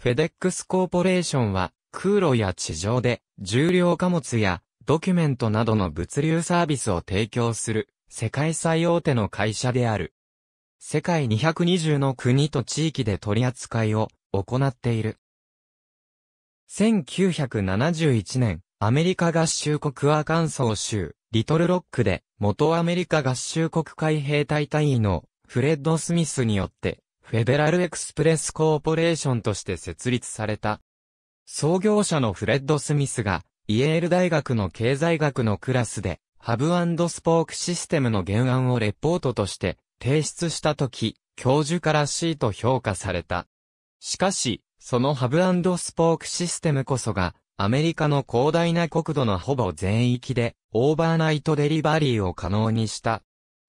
フェデックスコーポレーションは、空路や地上で、重量貨物や、ドキュメントなどの物流サービスを提供する、世界最大手の会社である。世界220の国と地域で取り扱いを行っている。1971年、アメリカ合衆国アーカンソー州、リトルロックで、元アメリカ合衆国海兵隊隊員のフレッド・スミスによってフェデラルエクスプレスコーポレーションとして設立された。創業者のフレッド・スミスが、イエール大学の経済学のクラスで、ハブスポークシステムの原案をレポートとして提出したとき、教授から C と評価された。しかし、そのハブスポークシステムこそが、アメリカの広大な国土のほぼ全域で、オーバーナイトデリバリーを可能にした。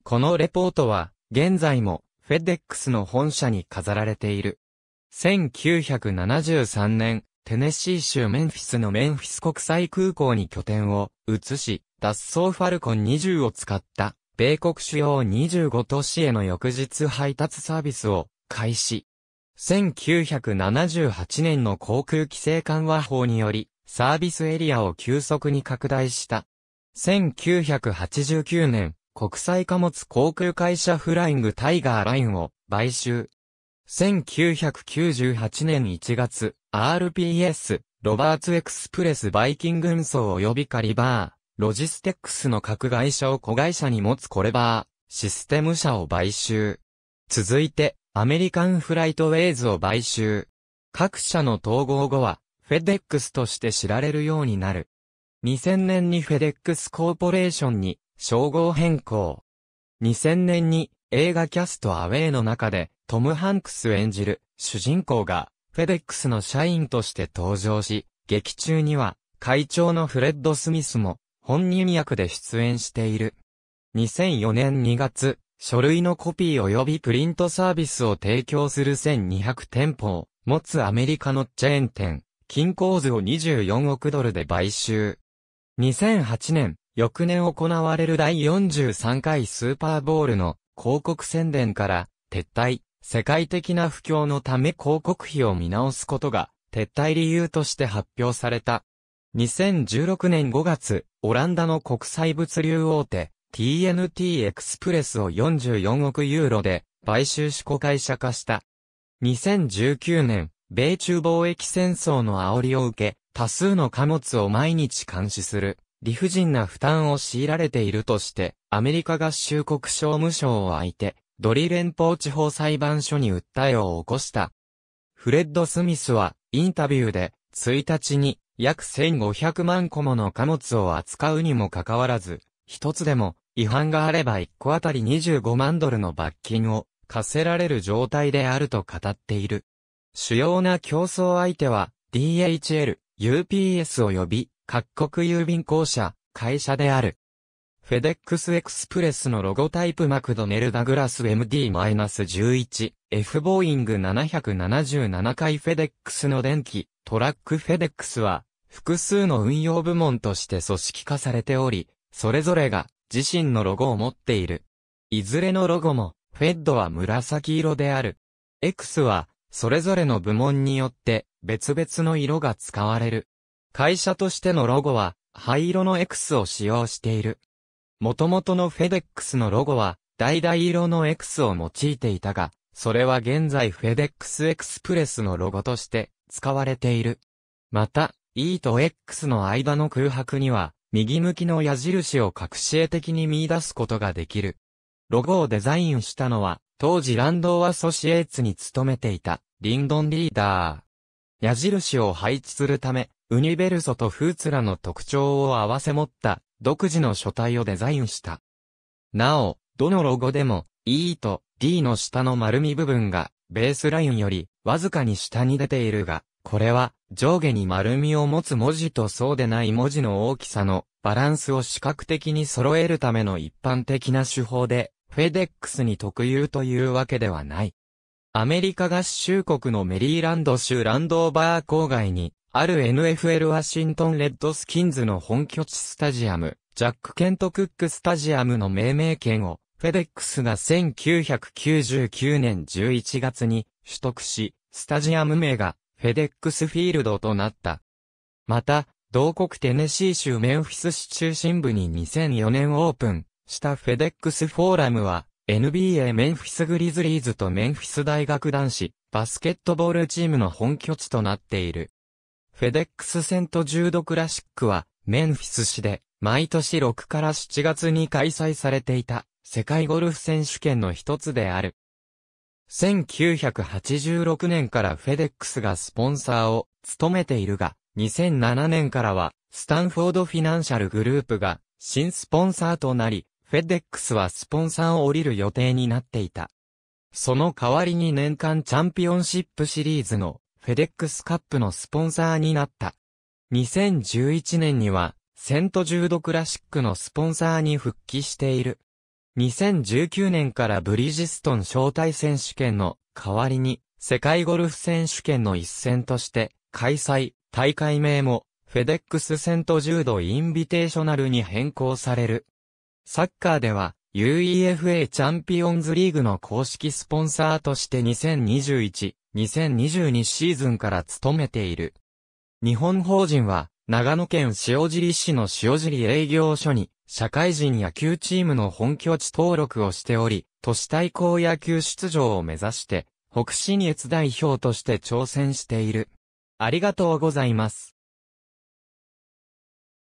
このレポートは、現在も、フェデックスの本社に飾られている。1973年、テネシー州メンフィスのメンフィス国際空港に拠点を移し、脱走ファルコン20を使った、米国主要25都市への翌日配達サービスを開始。1978年の航空規制緩和法により、サービスエリアを急速に拡大した。1989年、国際貨物航空会社フライングタイガーラインを買収。1998年1月、RPS、ロバーツエクスプレスバイキング運送及びカリバー、ロジステックスの各会社を子会社に持つコレバー、システム社を買収。続いて、アメリカンフライトウェイズを買収。各社の統合後は、フェデックスとして知られるようになる。2000年にフェデックスコーポレーションに称号変更。2000年に映画キャストアウェイの中でトム・ハンクス演じる主人公がフェデックスの社員として登場し、劇中には会長のフレッド・スミスも本人役で出演している。2004年2月、書類のコピー及びプリントサービスを提供する1200店舗を持つアメリカのチェーン店、金鉱図を24億ドルで買収。2008年、翌年行われる第43回スーパーボールの広告宣伝から撤退、世界的な不況のため広告費を見直すことが撤退理由として発表された。2016年5月、オランダの国際物流大手 TNT エクスプレスを44億ユーロで買収し子会社化した。2019年、米中貿易戦争の煽りを受け、多数の貨物を毎日監視する理不尽な負担を強いられているとして、アメリカ合衆国商務省を相手、ドリ連邦地方裁判所に訴えを起こした。フレッド・スミスは、インタビューで、1日に、約1500万個もの貨物を扱うにもかかわらず、一つでも、違反があれば1個あたり25万ドルの罰金を、課せられる状態であると語っている。主要な競争相手は、DHL、UPS 及び各国郵便公社、会社である。フェデックスエクスプレスのロゴタイプマクドネルダグラス MD-11、F ボーイング777回フェデックスの電気、トラックフェデックスは、複数の運用部門として組織化されており、それぞれが自身のロゴを持っている。いずれのロゴも、フェッドは紫色である。X は、それぞれの部門によって別々の色が使われる。会社としてのロゴは、灰色の X を使用している。元々のフェデックスのロゴは、橙色の X を用いていたが、それは現在フェデックスエクスプレスのロゴとして使われている。また、E と X の間の空白には、右向きの矢印を隠し絵的に見出すことができる。ロゴをデザインしたのは、当時ランドーアソシエーツに勤めていた、リンドンリーダー。矢印を配置するため、ウニベルソとフーツラの特徴を併せ持った独自の書体をデザインした。なお、どのロゴでも E と D の下の丸み部分がベースラインよりわずかに下に出ているが、これは上下に丸みを持つ文字とそうでない文字の大きさのバランスを視覚的に揃えるための一般的な手法で、フェデックスに特有というわけではない。アメリカ合衆国のメリーランド州ランドーバー郊外にある NFL ワシントンレッドスキンズの本拠地スタジアム、ジャック・ケント・クック・スタジアムの命名権を、フェデックスが1999年11月に取得し、スタジアム名がフェデックスフィールドとなった。また、同国テネシー州メンフィス市中心部に2004年オープンしたフェデックスフォーラムは、NBA メンフィスグリズリーズとメンフィス大学男子バスケットボールチームの本拠地となっている。フェデックスセントュードクラシックは、メンフィス市で、毎年6から7月に開催されていた、世界ゴルフ選手権の一つである。1986年からフェデックスがスポンサーを務めているが、2007年からは、スタンフォードフィナンシャルグループが、新スポンサーとなり、フェデックスはスポンサーを降りる予定になっていた。その代わりに年間チャンピオンシップシリーズのフェデックスカップのスポンサーになった。2011年には、セントジュードクラシックのスポンサーに復帰している。2019年からブリジストン招待選手権の代わりに、世界ゴルフ選手権の一戦として、開催、大会名も、フェデックスセントジュードインビテーショナルに変更される。サッカーでは、UEFA チャンピオンズリーグの公式スポンサーとして2021、2022シーズンから務めている。日本法人は、長野県塩尻市の塩尻営業所に、社会人野球チームの本拠地登録をしており、都市対抗野球出場を目指して、北信越代表として挑戦している。ありがとうございます。